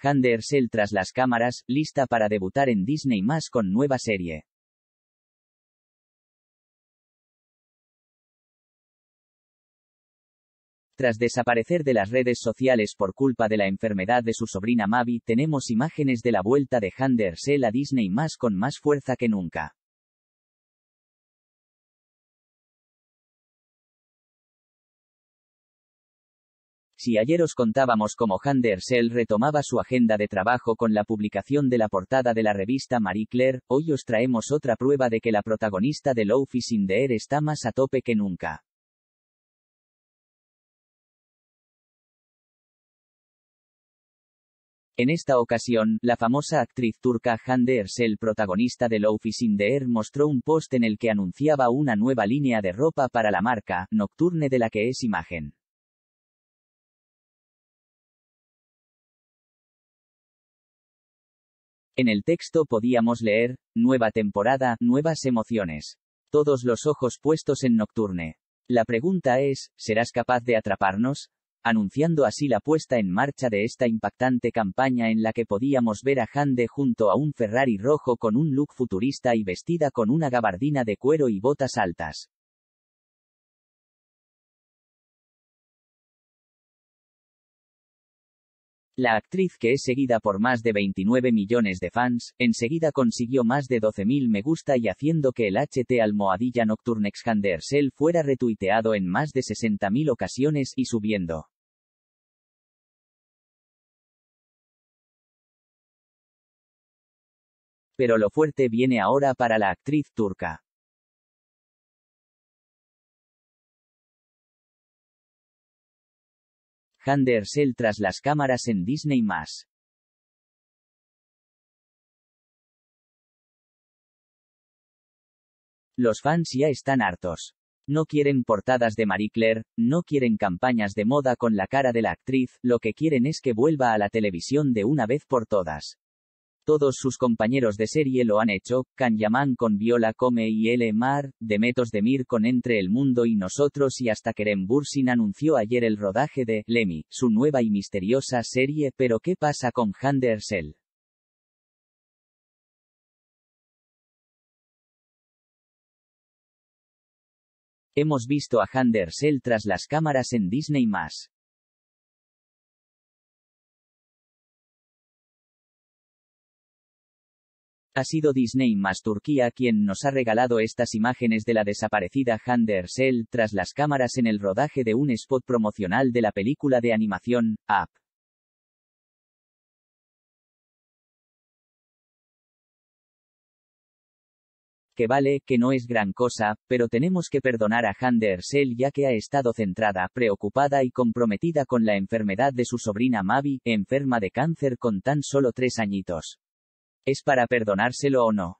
Hande tras las cámaras, lista para debutar en Disney más con nueva serie. Tras desaparecer de las redes sociales por culpa de la enfermedad de su sobrina Mavi, tenemos imágenes de la vuelta de Hander a Disney más con más fuerza que nunca. Si ayer os contábamos cómo Han Dersel retomaba su agenda de trabajo con la publicación de la portada de la revista Marie Claire, hoy os traemos otra prueba de que la protagonista de Love in the Air está más a tope que nunca. En esta ocasión, la famosa actriz turca Hande Ersel, protagonista de Love is in the Air, mostró un post en el que anunciaba una nueva línea de ropa para la marca, Nocturne de la que es imagen. En el texto podíamos leer, nueva temporada, nuevas emociones. Todos los ojos puestos en Nocturne. La pregunta es, ¿serás capaz de atraparnos? Anunciando así la puesta en marcha de esta impactante campaña en la que podíamos ver a Hande junto a un Ferrari rojo con un look futurista y vestida con una gabardina de cuero y botas altas. La actriz que es seguida por más de 29 millones de fans, enseguida consiguió más de 12.000 me gusta y haciendo que el HT Almohadilla Nocturne Excandersel fuera retuiteado en más de 60.000 ocasiones y subiendo. Pero lo fuerte viene ahora para la actriz turca. Handersel tras las cámaras en Disney+. Los fans ya están hartos. No quieren portadas de Marie Claire, no quieren campañas de moda con la cara de la actriz, lo que quieren es que vuelva a la televisión de una vez por todas. Todos sus compañeros de serie lo han hecho, Yaman con Viola Come y L. Mar, Demetos Demir con Entre el Mundo y Nosotros y hasta Kerem Bursin anunció ayer el rodaje de Lemmy, su nueva y misteriosa serie Pero ¿qué pasa con Hande Hemos visto a Hande tras las cámaras en Disney+. Ha sido Disney más Turquía quien nos ha regalado estas imágenes de la desaparecida Hande Ersel tras las cámaras en el rodaje de un spot promocional de la película de animación, Up. que vale, que no es gran cosa, pero tenemos que perdonar a Hande Ersel ya que ha estado centrada, preocupada y comprometida con la enfermedad de su sobrina Mavi, enferma de cáncer con tan solo tres añitos es para perdonárselo o no.